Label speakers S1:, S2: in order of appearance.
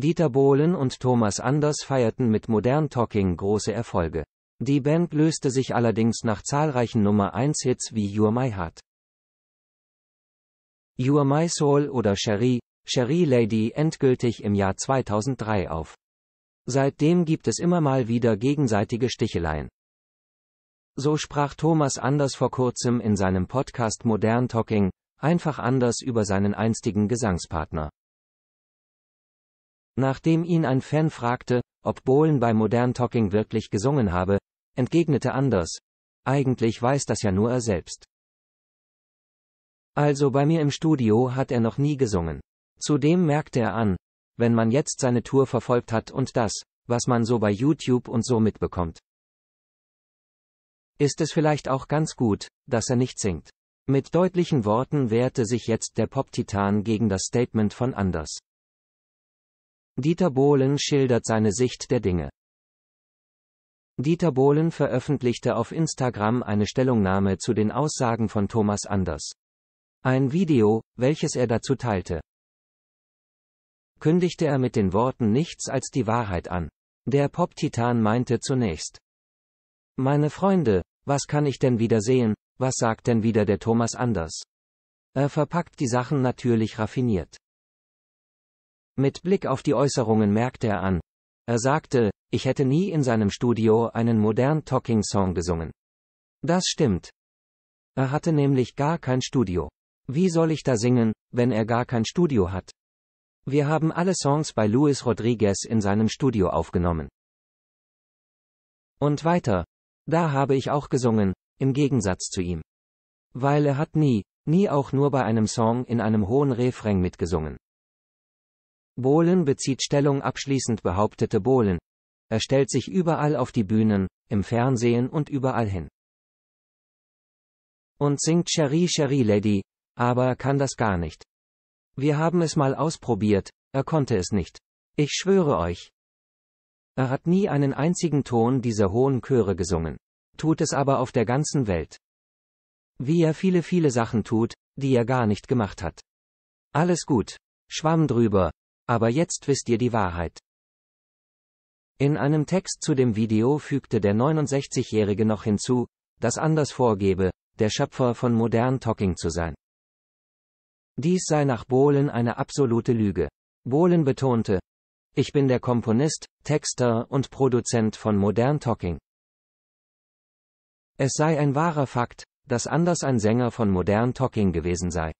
S1: Dieter Bohlen und Thomas Anders feierten mit Modern Talking große Erfolge. Die Band löste sich allerdings nach zahlreichen Nummer 1 Hits wie You're My Heart, You're My Soul oder Cherie, Cherie Lady endgültig im Jahr 2003 auf. Seitdem gibt es immer mal wieder gegenseitige Sticheleien. So sprach Thomas Anders vor kurzem in seinem Podcast Modern Talking, einfach anders über seinen einstigen Gesangspartner. Nachdem ihn ein Fan fragte, ob Bohlen bei Modern Talking wirklich gesungen habe, entgegnete Anders. Eigentlich weiß das ja nur er selbst. Also bei mir im Studio hat er noch nie gesungen. Zudem merkte er an, wenn man jetzt seine Tour verfolgt hat und das, was man so bei YouTube und so mitbekommt. Ist es vielleicht auch ganz gut, dass er nicht singt. Mit deutlichen Worten wehrte sich jetzt der Pop-Titan gegen das Statement von Anders. Dieter Bohlen schildert seine Sicht der Dinge. Dieter Bohlen veröffentlichte auf Instagram eine Stellungnahme zu den Aussagen von Thomas Anders. Ein Video, welches er dazu teilte, kündigte er mit den Worten nichts als die Wahrheit an. Der Pop-Titan meinte zunächst, meine Freunde, was kann ich denn wieder sehen, was sagt denn wieder der Thomas Anders? Er verpackt die Sachen natürlich raffiniert. Mit Blick auf die Äußerungen merkte er an. Er sagte, ich hätte nie in seinem Studio einen modernen Talking-Song gesungen. Das stimmt. Er hatte nämlich gar kein Studio. Wie soll ich da singen, wenn er gar kein Studio hat? Wir haben alle Songs bei Luis Rodriguez in seinem Studio aufgenommen. Und weiter. Da habe ich auch gesungen, im Gegensatz zu ihm. Weil er hat nie, nie auch nur bei einem Song in einem hohen Refrain mitgesungen. Bohlen bezieht Stellung abschließend behauptete Bohlen. Er stellt sich überall auf die Bühnen, im Fernsehen und überall hin. Und singt Cherie Cherie Lady, aber er kann das gar nicht. Wir haben es mal ausprobiert, er konnte es nicht. Ich schwöre euch. Er hat nie einen einzigen Ton dieser hohen Chöre gesungen. Tut es aber auf der ganzen Welt. Wie er viele viele Sachen tut, die er gar nicht gemacht hat. Alles gut. Schwamm drüber, aber jetzt wisst ihr die Wahrheit. In einem Text zu dem Video fügte der 69-Jährige noch hinzu, dass anders vorgebe, der Schöpfer von modern Talking zu sein. Dies sei nach Bohlen eine absolute Lüge. Bohlen betonte, ich bin der Komponist, Texter und Produzent von modern Talking. Es sei ein wahrer Fakt, dass Anders ein Sänger von modern Talking gewesen sei.